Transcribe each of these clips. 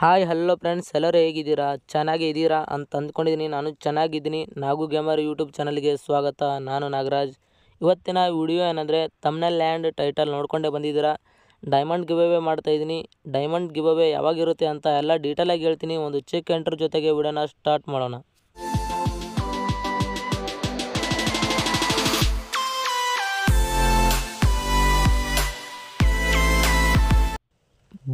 hi hello friends ಎಲ್ಲರೂ ಹೇಗಿದ್ದೀರಾ ಚೆನ್ನಾಗೇ ಇದ್ದೀರಾ ಅಂತ ಅಂದ್ಕೊಂಡಿದ್ದೀನಿ ನಾನು ಚೆನ್ನಾಗಿದ್ದೀನಿ ನಾಗು ಗ್ಯಾಮರ್ ಯೂಟ್ಯೂಬ್ ಚಾನಲ್ಗೆ ಸ್ವಾಗತ ನಾನು ನಾಗರಾಜ್ ಇವತ್ತಿನ ವಿಡಿಯೋ ಏನಂದರೆ ತಮ್ನ ಲ್ಯಾಂಡ್ ಟೈಟಲ್ ನೋಡ್ಕೊಂಡೇ ಬಂದಿದ್ದೀರಾ ಡೈಮಂಡ್ ಮಾಡ್ತಾ ಮಾಡ್ತಾಯಿದ್ದೀನಿ ಡೈಮಂಡ್ ಗಿಬವೇ ಯಾವಾಗಿರುತ್ತೆ ಅಂತ ಎಲ್ಲ ಡೀಟೇಲಾಗಿ ಹೇಳ್ತೀನಿ ಒಂದು ಚೆಕ್ ಎಂಟ್ರ್ ಜೊತೆಗೆ ವಿಡಿಯೋನ ಸ್ಟಾರ್ಟ್ ಮಾಡೋಣ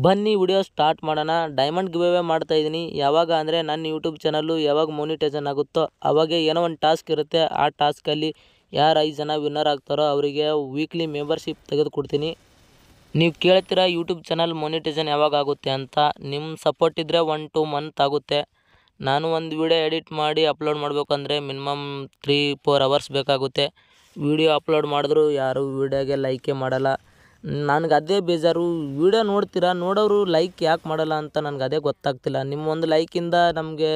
ಬನ್ನಿ ವಿಡಿಯೋ ಸ್ಟಾರ್ಟ್ ಮಾಡೋಣ ಡೈಮಂಡ್ ಗಿವ್ಅವೇ ಮಾಡ್ತಾ ಇದ್ದೀನಿ ಯಾವಾಗ ಅಂದರೆ ನನ್ನ ಯೂಟ್ಯೂಬ್ ಚಾನಲ್ಲು ಯಾವಾಗ ಮೋನಿಟೈಸನ್ ಆಗುತ್ತೋ ಅವಾಗೆ ಏನೋ ಒಂದು ಟಾಸ್ಕ್ ಇರುತ್ತೆ ಆ ಟಾಸ್ಕಲ್ಲಿ ಯಾರು ಐದು ಜನ ವಿನ್ನರ್ ಆಗ್ತಾರೋ ಅವರಿಗೆ ವೀಕ್ಲಿ ಮೆಂಬರ್ಶಿಪ್ ತೆಗೆದುಕೊಡ್ತೀನಿ ನೀವು ಕೇಳ್ತೀರ ಯೂಟ್ಯೂಬ್ ಚಾನಲ್ ಮೋನಿಟೈಸನ್ ಯಾವಾಗ ಆಗುತ್ತೆ ಅಂತ ನಿಮ್ಮ ಸಪೋರ್ಟ್ ಇದ್ದರೆ ಒನ್ ಟು ಮಂತ್ ಆಗುತ್ತೆ ನಾನು ಒಂದು ವಿಡಿಯೋ ಎಡಿಟ್ ಮಾಡಿ ಅಪ್ಲೋಡ್ ಮಾಡಬೇಕಂದ್ರೆ ಮಿನಿಮಮ್ ತ್ರೀ ಫೋರ್ ಅವರ್ಸ್ ಬೇಕಾಗುತ್ತೆ ವಿಡಿಯೋ ಅಪ್ಲೋಡ್ ಮಾಡಿದ್ರು ಯಾರೂ ವಿಡಿಯೋಗೆ ಲೈಕೇ ಮಾಡಲ್ಲ ನನಗೆ ಅದೇ ಬೇಜಾರು ವೀಡಿಯೋ ನೋಡ್ತೀರಾ ನೋಡೋರು ಲೈಕ್ ಯಾಕೆ ಮಾಡಲ್ಲ ಅಂತ ನನಗೆ ಅದೇ ಗೊತ್ತಾಗ್ತಿಲ್ಲ ನಿಮ್ಮ ಒಂದು ಲೈಕಿಂದ ನಮಗೆ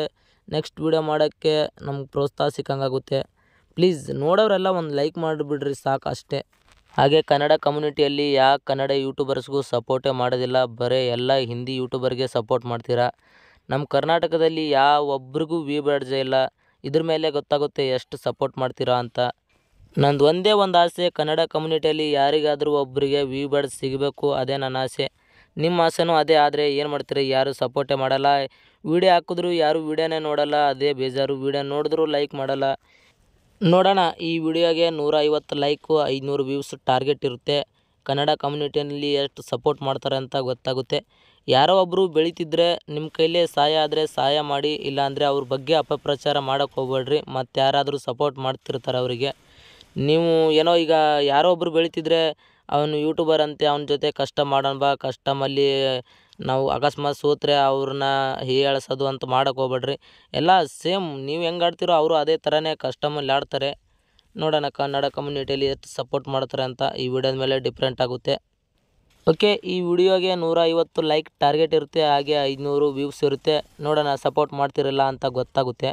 ನೆಕ್ಸ್ಟ್ ವೀಡಿಯೋ ಮಾಡೋಕ್ಕೆ ನಮ್ಗೆ ಪ್ರೋತ್ಸಾಹ ಸಿಕ್ಕಂಗಾಗುತ್ತೆ ಪ್ಲೀಸ್ ನೋಡೋರೆಲ್ಲ ಒಂದು ಲೈಕ್ ಮಾಡಿಬಿಡ್ರಿ ಸಾಕು ಅಷ್ಟೇ ಹಾಗೆ ಕನ್ನಡ ಕಮ್ಯುನಿಟಿಯಲ್ಲಿ ಯಾವ ಕನ್ನಡ ಯೂಟ್ಯೂಬರ್ಸ್ಗೂ ಸಪೋರ್ಟೇ ಮಾಡೋದಿಲ್ಲ ಬರೀ ಎಲ್ಲ ಹಿಂದಿ ಯೂಟ್ಯೂಬರ್ಗೆ ಸಪೋರ್ಟ್ ಮಾಡ್ತೀರಾ ನಮ್ಮ ಕರ್ನಾಟಕದಲ್ಲಿ ಯಾವೊಬ್ರಿಗೂ ಒಬ್ರಿಗೂ ವಿ ಬೇಡ್ಜೆ ಇಲ್ಲ ಇದ್ರ ಮೇಲೆ ಗೊತ್ತಾಗುತ್ತೆ ಎಷ್ಟು ಸಪೋರ್ಟ್ ಮಾಡ್ತೀರಾ ಅಂತ ನಂದು ಒಂದೇ ಒಂದು ಆಸೆ ಕನ್ನಡ ಕಮ್ಯುನಿಟಿಯಲ್ಲಿ ಯಾರಿಗಾದರೂ ಒಬ್ಬರಿಗೆ ವಿ ಬರ್ಡ್ ಸಿಗಬೇಕು ಅದೇ ನನ್ನ ಆಸೆ ನಿಮ್ಮ ಆಸೆನೂ ಅದೇ ಆದರೆ ಏನು ಮಾಡ್ತೀರಿ ಯಾರು ಸಪೋರ್ಟೇ ಮಾಡಲ್ಲ ವೀಡಿಯೋ ಹಾಕಿದ್ರು ಯಾರು ವೀಡಿಯೋನೇ ನೋಡಲ್ಲ ಅದೇ ಬೇಜಾರು ವೀಡಿಯೋ ನೋಡಿದ್ರು ಲೈಕ್ ಮಾಡಲ್ಲ ನೋಡೋಣ ಈ ವಿಡಿಯೋಗೆ ನೂರ ಐವತ್ತು ಲೈಕು ಐದುನೂರು ವ್ಯೂಸ್ ಟಾರ್ಗೆಟ್ ಇರುತ್ತೆ ಕನ್ನಡ ಕಮ್ಯುನಿಟಿಯಲ್ಲಿ ಎಷ್ಟು ಸಪೋರ್ಟ್ ಮಾಡ್ತಾರೆ ಅಂತ ಗೊತ್ತಾಗುತ್ತೆ ಯಾರೋ ಒಬ್ಬರು ಬೆಳೀತಿದ್ರೆ ನಿಮ್ಮ ಕೈಲೇ ಸಹಾಯ ಆದರೆ ಸಹಾಯ ಮಾಡಿ ಇಲ್ಲಾಂದರೆ ಅವ್ರ ಬಗ್ಗೆ ಅಪಪ್ರಚಾರ ಮಾಡೋಕ್ಕೆ ಹೋಗ್ಬೇಡ್ರಿ ಮತ್ತು ಯಾರಾದರೂ ಸಪೋರ್ಟ್ ಮಾಡ್ತಿರ್ತಾರೆ ಅವರಿಗೆ ನೀವು ಏನೋ ಈಗ ಯಾರೋ ಒಬ್ಬರು ಬೆಳೀತಿದ್ರೆ ಅವನು ಯೂಟ್ಯೂಬರ್ ಅಂತೆ ಅವನ ಜೊತೆ ಕಷ್ಟ ಮಾಡೋಣ ಬಾ ಕಷ್ಟಮಲ್ಲಿ ನಾವು ಅಕಸ್ಮಾತ್ ಸೋತ್ರೆ ಅವ್ರನ್ನ ಹೀಯಾಳ್ಸೋದು ಅಂತ ಮಾಡಕ್ಕೆ ಹೋಗ್ಬೇಡ್ರಿ ಎಲ್ಲ ಸೇಮ್ ನೀವು ಹೆಂಗೆ ಆಡ್ತೀರೋ ಅವರು ಅದೇ ಥರನೇ ಕಷ್ಟಮಲ್ಲಿ ಆಡ್ತಾರೆ ನೋಡೋಣ ಕನ್ನಡ ಕಮ್ಯುನಿಟಿಯಲ್ಲಿ ಎಷ್ಟು ಸಪೋರ್ಟ್ ಮಾಡ್ತಾರೆ ಅಂತ ಈ ವಿಡಿಯೋದ ಮೇಲೆ ಡಿಫ್ರೆಂಟ್ ಆಗುತ್ತೆ ಓಕೆ ಈ ವಿಡಿಯೋಗೆ ನೂರ ಐವತ್ತು ಲೈಕ್ ಟಾರ್ಗೆಟ್ ಇರುತ್ತೆ ಹಾಗೆ ಐದುನೂರು ವ್ಯೂಸ್ ಇರುತ್ತೆ ನೋಡೋಣ ಸಪೋರ್ಟ್ ಮಾಡ್ತಿರಲ್ಲ ಅಂತ ಗೊತ್ತಾಗುತ್ತೆ